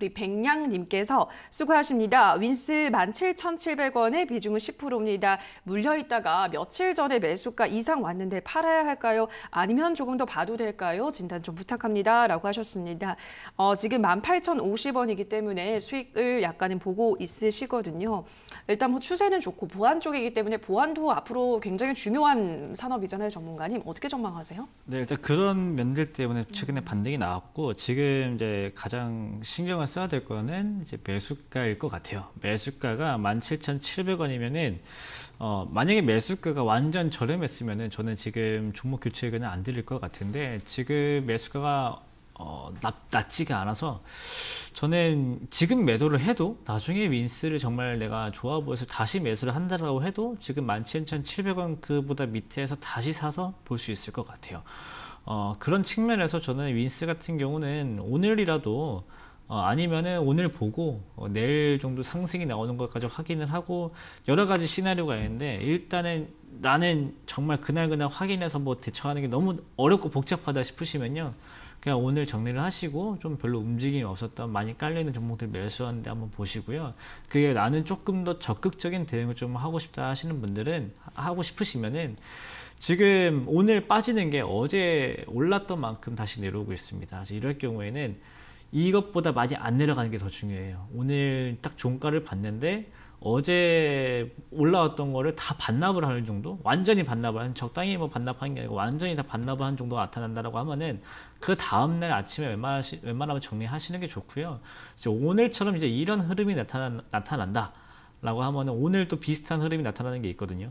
우리 백냥님께서 수고하십니다. 윈스 1 7 7 0 0원에 비중은 10%입니다. 물려있다가 며칠 전에 매수가 이상 왔는데 팔아야 할까요? 아니면 조금 더 봐도 될까요? 진단 좀 부탁합니다. 라고 하셨습니다. 어, 지금 18,050원이기 때문에 수익을 약간은 보고 있으시거든요. 일단 뭐 추세는 좋고 보안 쪽이기 때문에 보안도 앞으로 굉장히 중요한 산업이잖아요. 전문가님. 어떻게 전망하세요? 네, 일단 그런 면들 때문에 최근에 음. 반등이 나왔고 지금 이제 가장 신경을 써야 될 거는 이제 매수가일 것 같아요. 매수가가 17,700원이면은 어, 만약에 매수가가 완전 저렴했으면은 저는 지금 종목 교체 의견을 안 드릴 것 같은데 지금 매수가가 어, 낮, 지가 않아서 저는 지금 매도를 해도 나중에 윈스를 정말 내가 좋아 보여서 다시 매수를 한다고 해도 지금 17,700원 그보다 밑에서 다시 사서 볼 수 있을 것 같아요. 어, 그런 측면에서 저는 윈스 같은 경우는 오늘이라도 어, 아니면은 오늘 보고 어, 내일 정도 상승이 나오는 것까지 확인을 하고 여러 가지 시나리오가 있는데 일단은 나는 정말 그날그날 확인해서 뭐 대처하는 게 너무 어렵고 복잡하다 싶으시면요 그냥 오늘 정리를 하시고 좀 별로 움직임이 없었던 많이 깔려있는 종목들 매수하는데 한번 보시고요 그게 나는 조금 더 적극적인 대응을 좀 하고 싶다 하시는 분들은 하고 싶으시면은 지금 오늘 빠지는 게 어제 올랐던 만큼 다시 내려오고 있습니다 이럴 경우에는 이것보다 많이 안 내려가는 게 더 중요해요. 오늘 딱 종가를 봤는데 어제 올라왔던 거를 다 반납을 하는 정도? 완전히 반납을 하는 적당히 뭐 반납하는 게 아니고 완전히 다 반납을 하는 정도가 나타난다라고 하면은 그 다음날 아침에 웬만하시, 웬만하면 정리하시는 게 좋고요. 이제 오늘처럼 이제 이런 흐름이 나타난, 나타난다. 라고 하면은 오늘 또 비슷한 흐름이 나타나는 게 있거든요.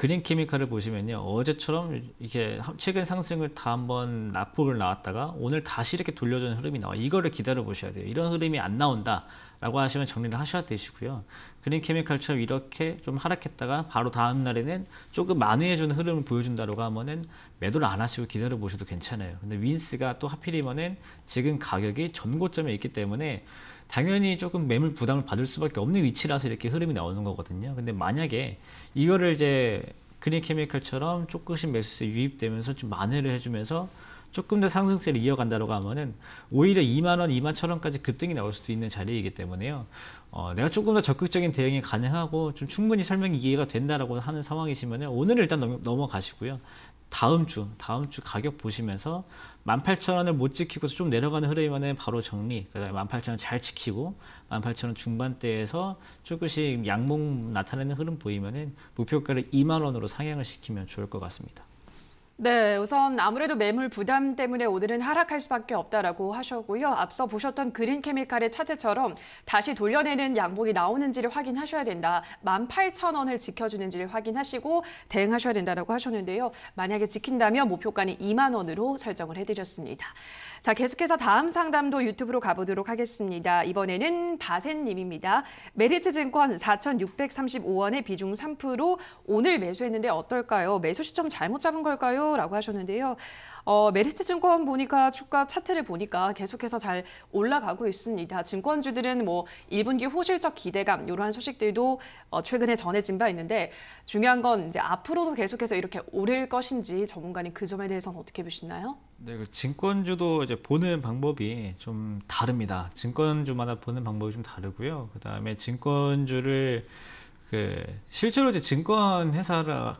그린 케미칼을 보시면요. 어제처럼 이렇게 최근 상승을 다 한번 낙폭을 나왔다가 오늘 다시 이렇게 돌려주는 흐름이 나와. 이거를 기다려 보셔야 돼요. 이런 흐름이 안 나온다. 라고 하시면 정리를 하셔야 되시고요. 그린 케미칼처럼 이렇게 좀 하락했다가 바로 다음 날에는 조금 만회해주는 흐름을 보여준다라고 하면은 매도를 안 하시고 기다려 보셔도 괜찮아요. 근데 윈스가 또 하필이면은 지금 가격이 전고점에 있기 때문에 당연히 조금 매물 부담을 받을 수밖에 없는 위치라서 이렇게 흐름이 나오는 거거든요. 근데 만약에 이거를 이제 그린 케미컬처럼 조금씩 매수세 유입되면서 좀 만회를 해주면서 조금 더 상승세를 이어간다라고 하면은 오히려 2만원, 2만 천원까지 급등이 나올 수도 있는 자리이기 때문에요. 어, 내가 조금 더 적극적인 대응이 가능하고 좀 충분히 설명이 이해가 된다라고 하는 상황이시면은 오늘 일단 넘, 넘어가시고요. 다음 주, 다음 주 가격 보시면서 18,000원을 못 지키고서 좀 내려가는 흐름이면 바로 정리. 그러니까 18,000원 잘 지키고 18,000원 중반대에서 조금씩 양봉 나타내는 흐름 보이면은 목표가를 2만 원으로 상향을 시키면 좋을 것 같습니다. 네, 우선 아무래도 매물 부담 때문에 오늘은 하락할 수밖에 없다라고 하셨고요. 앞서 보셨던 그린케미칼의 차트처럼 다시 돌려내는 양봉이 나오는지를 확인하셔야 된다. 18,000원을 지켜주는지를 확인하시고 대응하셔야 된다라고 하셨는데요. 만약에 지킨다면 목표가는 2만 원으로 설정을 해드렸습니다. 자, 계속해서 다음 상담도 유튜브로 가보도록 하겠습니다. 이번에는 바센님입니다. 메리츠 증권 4,635원의 비중 3% 오늘 매수했는데 어떨까요? 매수 시점 잘못 잡은 걸까요? 라고 하셨는데요. 어, 메리츠 증권 보니까 주가 차트를 보니까 계속해서 잘 올라가고 있습니다. 증권주들은 뭐 1분기 호실적 기대감 이러한 소식들도 어, 최근에 전해진 바 있는데 중요한 건 이제 앞으로도 계속해서 이렇게 오를 것인지 전문가님 그 점에 대해서는 어떻게 보시나요? 네, 그 증권주도 이제 보는 방법이 좀 다릅니다. 증권주마다 보는 방법이 좀 다르고요. 그 다음에 증권주를 그 실제로 이제 증권 회사가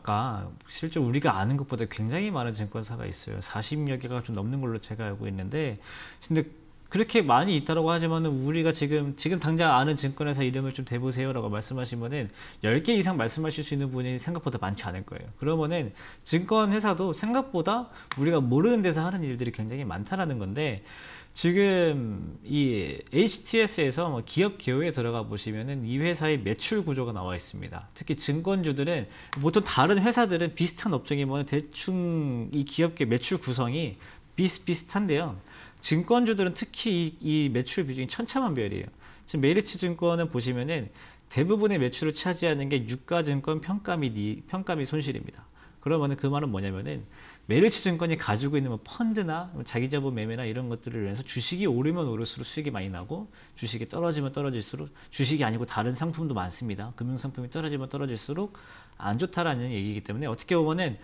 실제 우리가 아는 것보다 굉장히 많은 증권사가 있어요. 40여 개가 좀 넘는 걸로 제가 알고 있는데 근데 그렇게 많이 있다라고 하지만 우리가 지금 지금 당장 아는 증권회사 이름을 좀 대보세요라고 말씀하시면은 10개 이상 말씀하실 수 있는 분이 생각보다 많지 않을 거예요. 그러면은 증권회사도 생각보다 우리가 모르는 데서 하는 일들이 굉장히 많다라는 건데 지금 이 HTS에서 뭐 기업 개요에 들어가 보시면은 이 회사의 매출 구조가 나와 있습니다. 특히 증권주들은 보통 다른 회사들은 비슷한 업종이 면 대충 이 기업계 매출 구성이 비슷비슷한데요. 증권주들은 특히 이, 이 매출 비중이 천차만별이에요. 지금 메리츠 증권은 보시면은 대부분의 매출을 차지하는 게 유가증권 평가 및, 이, 평가 및 손실입니다. 그러면 그 말은 뭐냐면은 메르츠 증권이 가지고 있는 뭐 펀드나 뭐 자기 자본 매매나 이런 것들을 위해서 주식이 오르면 오를수록 수익이 많이 나고 주식이 떨어지면 떨어질수록 주식이 아니고 다른 상품도 많습니다. 금융상품이 떨어지면 떨어질수록 안 좋다라는 얘기이기 때문에 어떻게 보면은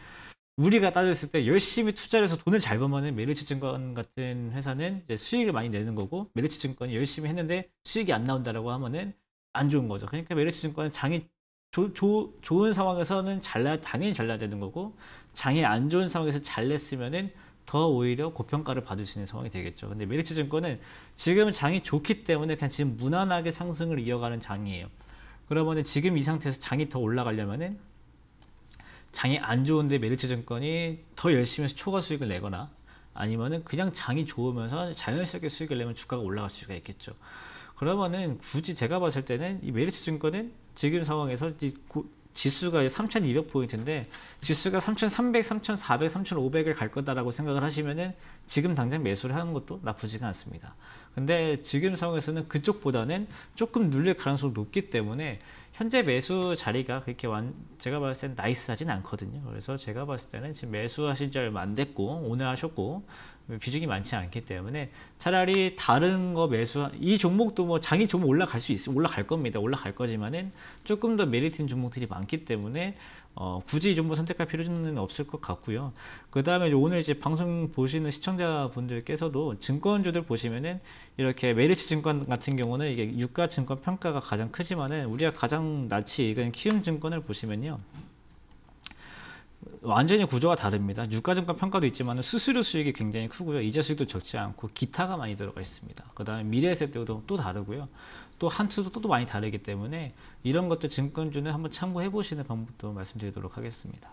우리가 따졌을 때 열심히 투자를 해서 돈을 잘 벌면은 메리츠 증권 같은 회사는 수익을 많이 내는 거고 메리츠 증권이 열심히 했는데 수익이 안 나온다라고 하면은 안 좋은 거죠. 그러니까 메리츠 증권은 장이 조, 조, 좋은 상황에서는 잘라 당연히 잘라야 되는 거고 장이 안 좋은 상황에서 잘냈으면은 더 오히려 고평가를 받을 수 있는 상황이 되겠죠. 근데 메리츠 증권은 지금 은 장이 좋기 때문에 그냥 지금 무난하게 상승을 이어가는 장이에요. 그러면 은 지금 이 상태에서 장이 더 올라가려면은 장이 안 좋은데 메리츠 증권이 더 열심히 해서 초과 수익을 내거나 아니면은 그냥 장이 좋으면서 자연스럽게 수익을 내면 주가가 올라갈 수가 있겠죠. 그러면은 굳이 제가 봤을 때는 이 메리츠 증권은 지금 상황에서 지수가 3,200포인트인데 지수가 3,300, 3,400, 3,500을 갈 거다라고 생각을 하시면은 지금 당장 매수를 하는 것도 나쁘지가 않습니다. 근데 지금 상황에서는 그쪽보다는 조금 눌릴 가능성이 높기 때문에 현재 매수 자리가 그렇게 완, 제가 봤을 땐 나이스하진 않거든요. 그래서 제가 봤을 때는 지금 매수하신 지 얼마 안 됐고 오늘 하셨고 비중이 많지 않기 때문에 차라리 다른 거 매수 이 종목도 뭐 장이 좀 올라갈 수 있어 올라갈 겁니다 올라갈 거지만은 조금 더 메리트 있는 종목들이 많기 때문에 어, 굳이 이 종목 뭐 선택할 필요는 없을 것 같고요 그 다음에 오늘 이제 방송 보시는 시청자분들께서도 증권주들 보시면은 이렇게 메리츠 증권 같은 경우는 이게 유가 증권 평가가 가장 크지만은 우리가 가장 낯이 익은 키움 증권을 보시면요 완전히 구조가 다릅니다. 유가증권 평가도 있지만 수수료 수익이 굉장히 크고요. 이자 수익도 적지 않고 기타가 많이 들어가 있습니다. 그 다음에 미래에셋도 또 다르고요. 또 한투도 또 많이 다르기 때문에 이런 것들 증권주는 한번 참고해 보시는 방법도 말씀드리도록 하겠습니다.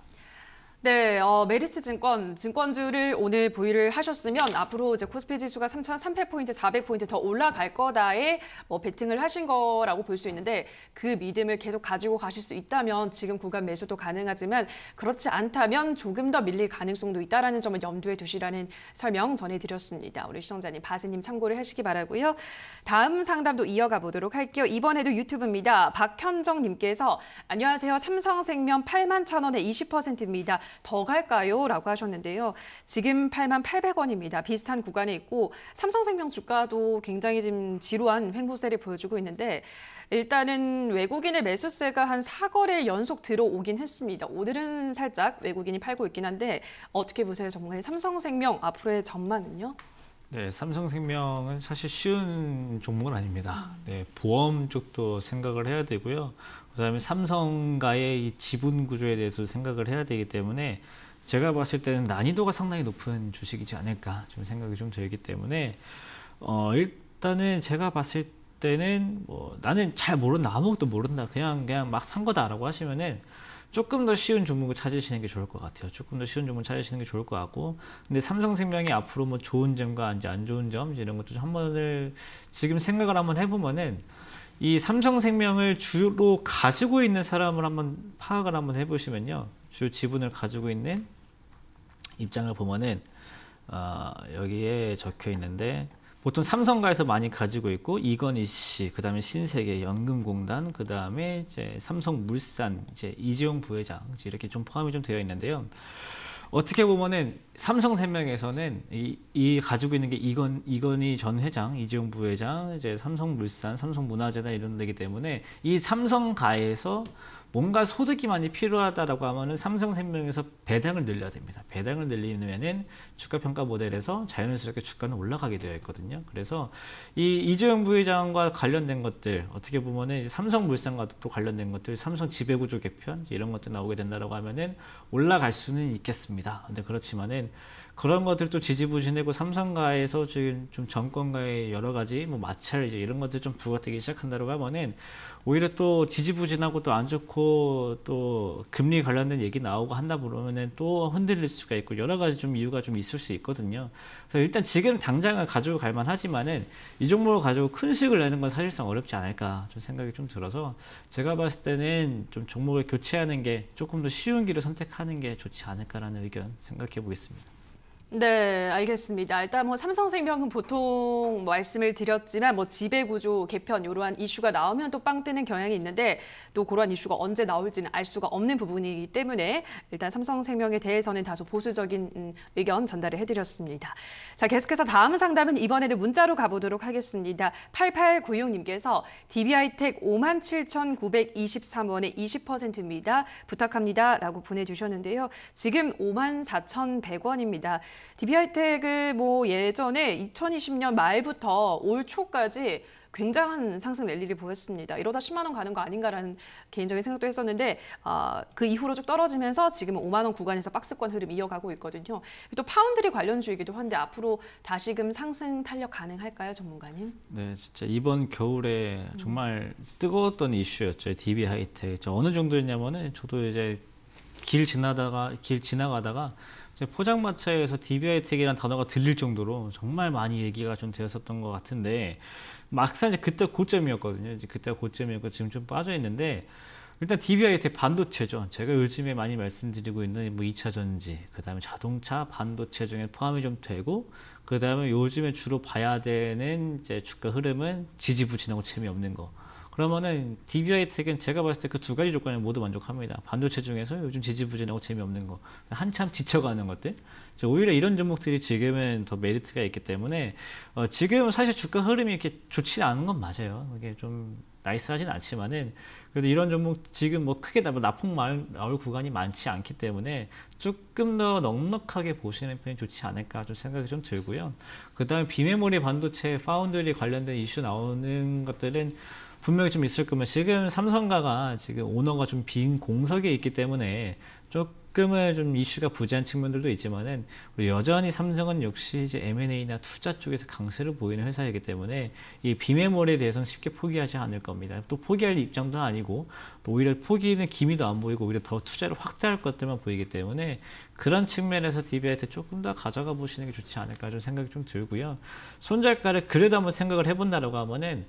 네, 어, 메리츠 증권, 증권주를 오늘 보유를 하셨으면 앞으로 이제 코스피 지수가 3,300포인트, 400포인트 더 올라갈 거다에 뭐배팅을 하신 거라고 볼 수 있는데 그 믿음을 계속 가지고 가실 수 있다면 지금 구간 매수도 가능하지만 그렇지 않다면 조금 더 밀릴 가능성도 있다라는 점을 염두에 두시라는 설명 전해드렸습니다. 우리 시청자님, 바스님 참고를 하시기 바라고요. 다음 상담도 이어가 보도록 할게요. 이번에도 유튜브입니다. 박현정님께서 안녕하세요. 삼성생명 8만 천 원에 20%입니다. 더 갈까요? 라고 하셨는데요. 지금 8만 800원입니다. 비슷한 구간에 있고 삼성생명 주가도 굉장히 지금 지루한 횡보세를 보여주고 있는데 일단은 외국인의 매수세가 한 4거래 연속 들어오긴 했습니다. 오늘은 살짝 외국인이 팔고 있긴 한데 어떻게 보세요, 정말 삼성생명 앞으로의 전망은요? 네, 삼성생명은 사실 쉬운 종목은 아닙니다. 네, 보험 쪽도 생각을 해야 되고요. 그다음에 삼성가의 이 지분 구조에 대해서 생각을 해야 되기 때문에 제가 봤을 때는 난이도가 상당히 높은 주식이지 않을까 좀 생각이 좀 들기 때문에 어, 일단은 제가 봤을 때는 뭐 나는 잘 모른다 아무것도 모른다 그냥 그냥 막 산 거다라고 하시면은 조금 더 쉬운 종목을 찾으시는 게 좋을 것 같아요. 조금 더 쉬운 종목 을 찾으시는 게 좋을 것 같고 근데 삼성생명이 앞으로 뭐 좋은 점과 이제 안 좋은 점 이런 것도 한 번을 지금 생각을 한번 해보면은 이 삼성생명을 주로 가지고 있는 사람을 한번 파악을 한번 해보시면요. 주요 지분을 가지고 있는 입장을 보면은 어, 여기에 적혀 있는데 보통 삼성가에서 많이 가지고 있고 이건희 씨, 그다음에 신세계, 연금공단, 그다음에 이제 삼성물산, 이제 이재용 부회장 이렇게 좀 포함이 좀 되어 있는데요. 어떻게 보면은 삼성생명에서는 이, 이 가지고 있는 게 이건 이건희 전 회장, 이재용 부회장, 이제 삼성물산, 삼성문화재단 이런 데기 때문에 이 삼성가에서 뭔가 소득이많이 필요하다라고 하면은 삼성생명에서 배당을 늘려야 됩니다. 배당을 늘리면은 주가 평가 모델에서 자연스럽게 주가는 올라가게 되어 있거든요. 그래서 이 이재용 부회장과 관련된 것들 어떻게 보면은 삼성물산과 또 관련된 것들 삼성 지배구조 개편 이런 것들 나오게 된다라고 하면은 올라갈 수는 있겠습니다. 근데 그렇지만은 그런 것들도 지지부진되고 삼성가에서 지금 좀 정권과의 여러 가지 뭐 마찰 이제 이런 것들 좀 부각되기 시작한다고 하면은 오히려 또 지지부진하고 또 안 좋고 또 금리 관련된 얘기 나오고 한다 그러면은 또 흔들릴 수가 있고 여러 가지 좀 이유가 좀 있을 수 있거든요. 그래서 일단 지금 당장은 가지고 갈만 하지만은 이 종목을 가지고 큰 수익을 내는 건 사실상 어렵지 않을까 좀 생각이 좀 들어서 제가 봤을 때는 좀 종목을 교체하는 게 조금 더 쉬운 길을 선택하는 게 좋지 않을까라는 의견 생각해 보겠습니다. 네, 알겠습니다. 일단 뭐 삼성생명은 보통 말씀을 드렸지만 뭐 지배구조 개편 이러한 이슈가 나오면 또 빵 뜨는 경향이 있는데 또 그러한 이슈가 언제 나올지는 알 수가 없는 부분이기 때문에 일단 삼성생명에 대해서는 다소 보수적인 음, 의견 전달을 해드렸습니다. 자, 계속해서 다음 상담은 이번에는 문자로 가보도록 하겠습니다. 8896님께서 DBI텍 57,923원의 20%입니다. 부탁합니다. 라고 보내주셨는데요. 지금 54,100원입니다. DB하이텍을 뭐 예전에 2020년 말부터 올 초까지 굉장한 상승 랠리를 보였습니다. 이러다 10만 원 가는 거 아닌가라는 개인적인 생각도 했었는데 어, 그 이후로 쭉 떨어지면서 지금 5만 원 구간에서 박스권 흐름 이어가고 있거든요. 또 파운드리 관련주이기도 한데 앞으로 다시금 상승 탄력 가능할까요, 전문가님? 네, 진짜 이번 겨울에 음. 정말 음. 뜨거웠던 이슈였죠. DB 하이텍. 어느 정도였냐면은 저도 이제 길 지나다가 길 지나가다가 제 포장마차에서 DBI텍이라는 단어가 들릴 정도로 정말 많이 얘기가 좀 되었었던 것 같은데 막상 이제 그때 고점이었거든요. 이제 그때 고점이었고 지금 좀 빠져 있는데 일단 DBI텍 반도체죠. 제가 요즘에 많이 말씀드리고 있는 뭐 2차 전지, 그 다음에 자동차, 반도체 중에 포함이 좀 되고, 그 다음에 요즘에 주로 봐야 되는 이제 주가 흐름은 지지부진하고 재미없는 거. 그러면은 DBI 텍은 제가 봤을 때 그 두 가지 조건에 모두 만족합니다. 반도체 중에서 요즘 지지부진하고 재미없는 거, 한참 지쳐가는 것들. 오히려 이런 종목들이 지금은 더 메리트가 있기 때문에 어, 지금 사실 주가 흐름이 이렇게 좋지 않은 건 맞아요. 이게 좀 나이스하진 않지만은 그래도 이런 종목 지금 뭐 크게 나쁜말 나올 구간이 많지 않기 때문에 조금 더 넉넉하게 보시는 편이 좋지 않을까 좀 생각이 좀 들고요. 그 다음에 비메모리 반도체 파운드리 관련된 이슈 나오는 것들은 분명히 좀 있을 거면 지금 삼성가가 지금 오너가 좀 빈 공석에 있기 때문에 조금은 좀 이슈가 부재한 측면들도 있지만은 여전히 삼성은 역시 이제 M&A나 투자 쪽에서 강세를 보이는 회사이기 때문에 이 비메모리에 대해서는 쉽게 포기하지 않을 겁니다. 또 포기할 입장도 아니고 오히려 포기는 기미도 안 보이고 오히려 더 투자를 확대할 것들만 보이기 때문에 그런 측면에서 DB한테 조금 더 가져가 보시는 게 좋지 않을까 좀 생각이 좀 들고요. 손절가를 그래도 한번 생각을 해본다라고 하면은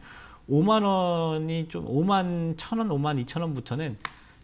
5만 원이 좀 5만 천원 5만 2천원부터는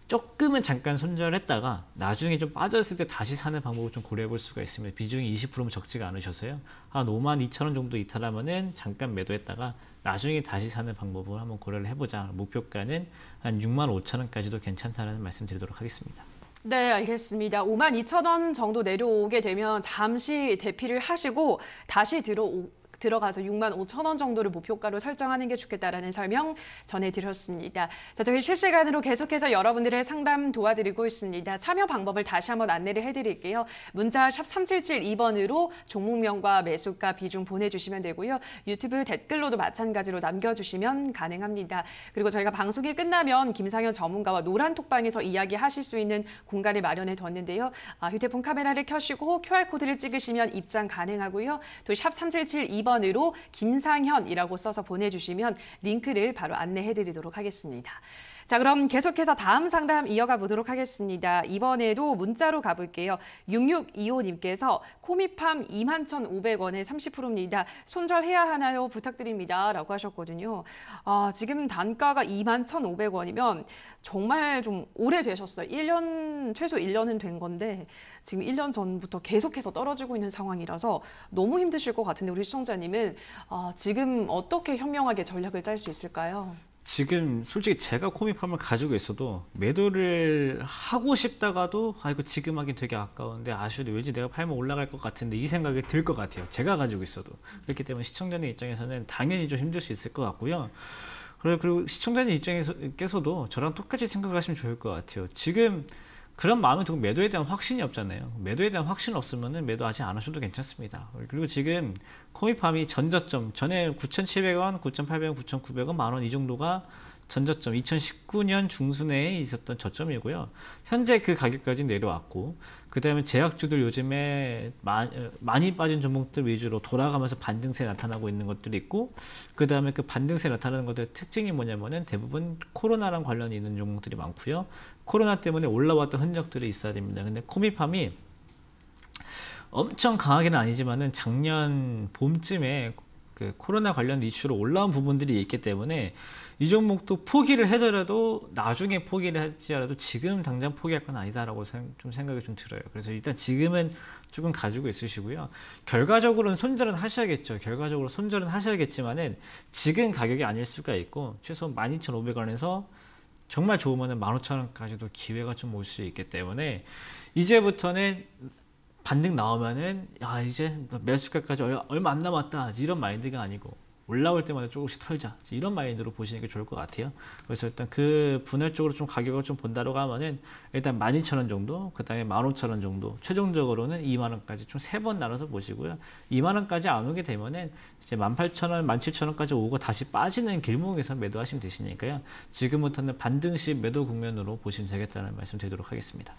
조금은 잠깐 손절했다가 나중에 좀 빠졌을 때 다시 사는 방법을 좀 고려해 볼 수가 있습니다. 비중이 20%면 적지가 않으셔서요. 한 5만 2천 원 정도 이탈하면은 잠깐 매도했다가 나중에 다시 사는 방법을 한번 고려를 해보자. 목표가는 한 6만 5천 원까지도 괜찮다는 말씀 드리도록 하겠습니다. 네, 알겠습니다. 5만 2천 원 정도 내려오게 되면 잠시 대피를 하시고 다시 들어오 들어가서 6만 5천 원 정도를 목표가로 설정하는 게 좋겠다라는 설명 전해드렸습니다. 자, 저희 실시간으로 계속해서 여러분들의 상담 도와드리고 있습니다. 참여 방법을 다시 한번 안내를 해드릴게요. 문자 샵 3772번으로 종목명과 매수가 비중 보내주시면 되고요. 유튜브 댓글로도 마찬가지로 남겨주시면 가능합니다. 그리고 저희가 방송이 끝나면 김상현 전문가와 노란 톡방에서 이야기하실 수 있는 공간을 마련해 뒀는데요. 아, 휴대폰 카메라를 켜시고 QR코드를 찍으시면 입장 가능하고요. 또 샵 3772번 번으로 김상현이라고 써서 보내주시면 링크를 바로 안내해드리도록 하겠습니다. 자, 그럼 계속해서 다음 상담 이어가 보도록 하겠습니다. 이번에도 문자로 가볼게요. 6625님께서 코미팜 21,500원에 30%입니다. 손절해야 하나요? 부탁드립니다. 라고 하셨거든요. 아, 지금 단가가 21,500원이면 정말 좀 오래되셨어요. 1년, 최소 1년은 된 건데 지금 1년 전부터 계속해서 떨어지고 있는 상황이라서 너무 힘드실 것 같은데 우리 시청자님은 아, 지금 어떻게 현명하게 전략을 짤 수 있을까요? 지금 솔직히 제가 코미팜을 가지고 있어도 매도를 하고 싶다가도 아 이거 지금 하긴 되게 아까운데 아쉬운데 왠지 내가 팔면 올라갈 것 같은데 이 생각이 들 것 같아요 제가 가지고 있어도 그렇기 때문에 시청자님 입장에서는 당연히 좀 힘들 수 있을 것 같고요 그리고 시청자님 입장에서도 저랑 똑같이 생각하시면 좋을 것 같아요 지금 그런 마음이 조금 매도에 대한 확신이 없잖아요. 매도에 대한 확신 없으면 은 매도하지 않으셔도 괜찮습니다. 그리고 지금 코미팜이 전저점, 전에 9,700원, 9,800원, 9,900원, 만 원 이 정도가 전저점, 2019년 중순에 있었던 저점이고요. 현재 그 가격까지 내려왔고 그 다음에 제약주들 요즘에 마, 많이 빠진 종목들 위주로 돌아가면서 반등세 나타나고 있는 것들이 있고 그 다음에 그 반등세 나타나는 것들의 특징이 뭐냐면은 대부분 코로나랑 관련이 있는 종목들이 많고요. 코로나 때문에 올라왔던 흔적들이 있어야 됩니다. 근데 코미팜이 엄청 강하게는 아니지만은 작년 봄쯤에 그 코로나 관련 이슈로 올라온 부분들이 있기 때문에 이 종목도 포기를 해더라도 나중에 포기를 할지라도 지금 당장 포기할 건 아니다라고 좀 생각이 좀 들어요. 그래서 일단 지금은 조금 가지고 있으시고요. 결과적으로는 손절은 하셔야겠죠. 결과적으로 손절은 하셔야겠지만은 지금 가격이 아닐 수가 있고 최소 12,500원에서 정말 좋으면 15,000원까지도 기회가 좀 올 수 있기 때문에 이제부터는 반등 나오면은 야 이제 매수가까지 얼마 안 남았다 이런 마인드가 아니고 올라올 때마다 조금씩 털자. 이런 마인드로 보시는 게 좋을 것 같아요. 그래서 일단 그 분할 쪽으로 좀 가격을 좀본다고 하면은 일단 12,000원 정도, 그 다음에 15,000원 정도, 최종적으로는 2만원까지 좀 세 번 나눠서 보시고요. 2만원까지 안 오게 되면은 이제 18,000원, 17,000원까지 오고 다시 빠지는 길목에서 매도하시면 되시니까요. 지금부터는 반등시 매도 국면으로 보시면 되겠다는 말씀 드리도록 하겠습니다.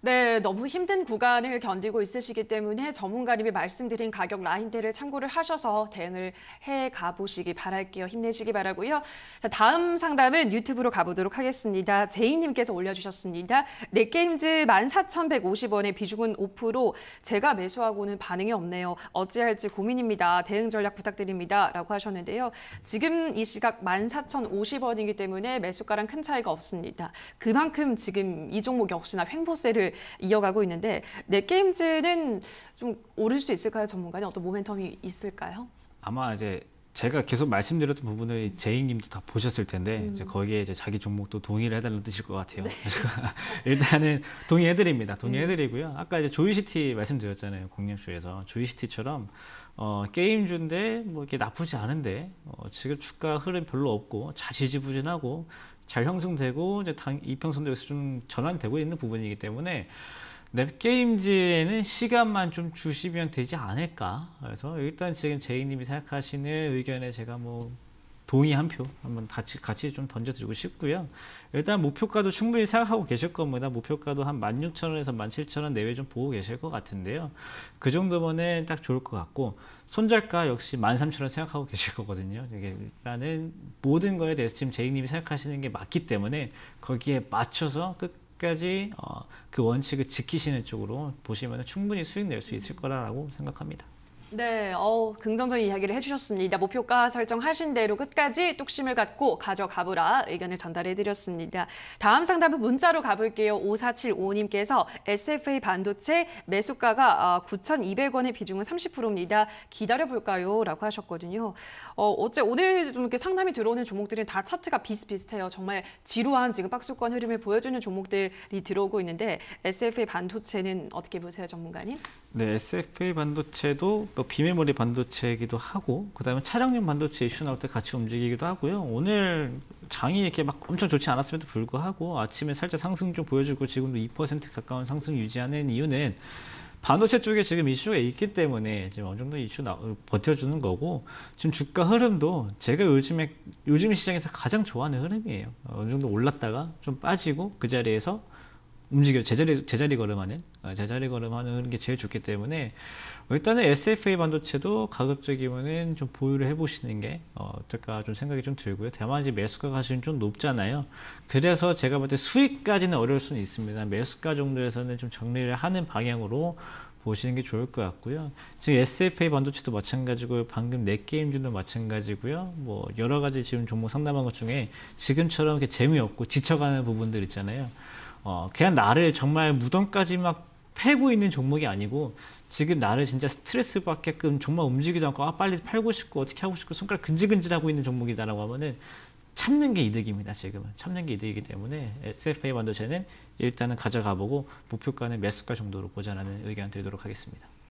네, 너무 힘든 구간을 견디고 있으시기 때문에 전문가님이 말씀드린 가격 라인대를 참고를 하셔서 대응을 해 가보시기 바랄게요. 힘내시기 바라고요. 자, 다음 상담은 유튜브로 가보도록 하겠습니다. 제이님께서 올려주셨습니다. 넷게임즈 14,150원에 비중은 5% 제가 매수하고는 반응이 없네요. 어찌할지 고민입니다. 대응 전략 부탁드립니다. 라고 하셨는데요. 지금 이 시각 14,050원이기 때문에 매수가랑 큰 차이가 없습니다. 그만큼 지금 이 종목 역시나 횡보세를 이어가고 있는데 넷게임즈는 네, 좀 오를 수 있을까요? 전문가님 어떤 모멘텀이 있을까요? 아마 이제 제가 계속 말씀드렸던 부분을 제이님도 다 보셨을 텐데 음. 이제 거기에 이제 자기 종목도 동의를 해달라는 뜻일 것 같아요. 네. 일단은 동의해드립니다. 음. 동의해드리고요. 아까 이제 조이시티 말씀드렸잖아요. 공략쇼에서 조이시티처럼 어, 게임주인데 뭐 이렇게 나쁘지 않은데 어, 지금 주가 흐름 별로 없고 자지지부진하고 잘 형성되고 이제 당 이평선도에서 좀 전환되고 있는 부분이기 때문에 넷게임즈에는 시간만 좀 주시면 되지 않을까 그래서 일단 지금 제이님이 생각하시는 의견에 제가 뭐 동의 한 표 한번 같이 같이 좀 던져드리고 싶고요. 일단 목표가도 충분히 생각하고 계실 겁니다. 목표가도 한 16,000원에서 17,000원 내외 좀 보고 계실 것 같은데요. 그 정도면은 딱 좋을 것 같고 손절가 역시 13,000원 생각하고 계실 거거든요. 이게 일단은 모든 거에 대해서 지금 제이님이 생각하시는 게 맞기 때문에 거기에 맞춰서 끝까지 어, 그 원칙을 지키시는 쪽으로 보시면 충분히 수익 낼 수 있을 거라고 생각합니다. 네, 어, 긍정적인 이야기를 해주셨습니다. 목표가 설정하신 대로 끝까지 뚝심을 갖고 가져가보라 의견을 전달해드렸습니다. 다음 상담은 문자로 가볼게요. 5475님께서 SFA 반도체 매수가가 9,200원의 어, 비중은 30%입니다. 기다려볼까요? 라고 하셨거든요. 어, 어째 오늘 좀 이렇게 상담이 들어오는 종목들은 다 차트가 비슷비슷해요. 정말 지루한 지금 박수권 흐름을 보여주는 종목들이 들어오고 있는데 SFA 반도체는 어떻게 보세요, 전문가님? 네, SFA 반도체도 또 뭐 비메모리 반도체이기도 하고 그다음에 차량용 반도체 이슈 나올 때 같이 움직이기도 하고요. 오늘 장이 이렇게 막 엄청 좋지 않았음에도 불구하고 아침에 살짝 상승 좀 보여주고 지금도 2% 가까운 상승 유지하는 이유는 반도체 쪽에 지금 이슈가 있기 때문에 지금 어느 정도 이슈 나, 버텨주는 거고 지금 주가 흐름도 제가 요즘에 요즘 시장에서 가장 좋아하는 흐름이에요. 어느 정도 올랐다가 좀 빠지고 그 자리에서 움직여 제자리 제자리 걸음하는 아, 제자리 걸음하는 게 제일 좋기 때문에 어, 일단은 SFA 반도체도 가급적이면은 좀 보유를 해보시는 게 어, 어떨까 좀 생각이 좀 들고요. 대만 이 매수가 사실 좀 높잖아요. 그래서 제가 볼 때 수익까지는 어려울 수는 있습니다. 매수가 정도에서는 좀 정리를 하는 방향으로 보시는 게 좋을 것 같고요. 지금 SFA 반도체도 마찬가지고 방금 넷게임즈도 마찬가지고요. 뭐 여러 가지 지금 종목 상담한 것 중에 지금처럼 이렇게 재미없고 지쳐가는 부분들 있잖아요. 어, 그냥 나를 정말 무덤까지 막 패고 있는 종목이 아니고 지금 나를 진짜 스트레스 받게끔 정말 움직이지 않고 아 빨리 팔고 싶고 어떻게 하고 싶고 손가락 근질근질하고 있는 종목이다라고 하면은 참는 게 이득입니다. 지금은 참는 게 이득이기 때문에 SFA 반도체는 일단은 가져가보고 목표가는 매수가 정도로 보자하는 의견 드리도록 하겠습니다.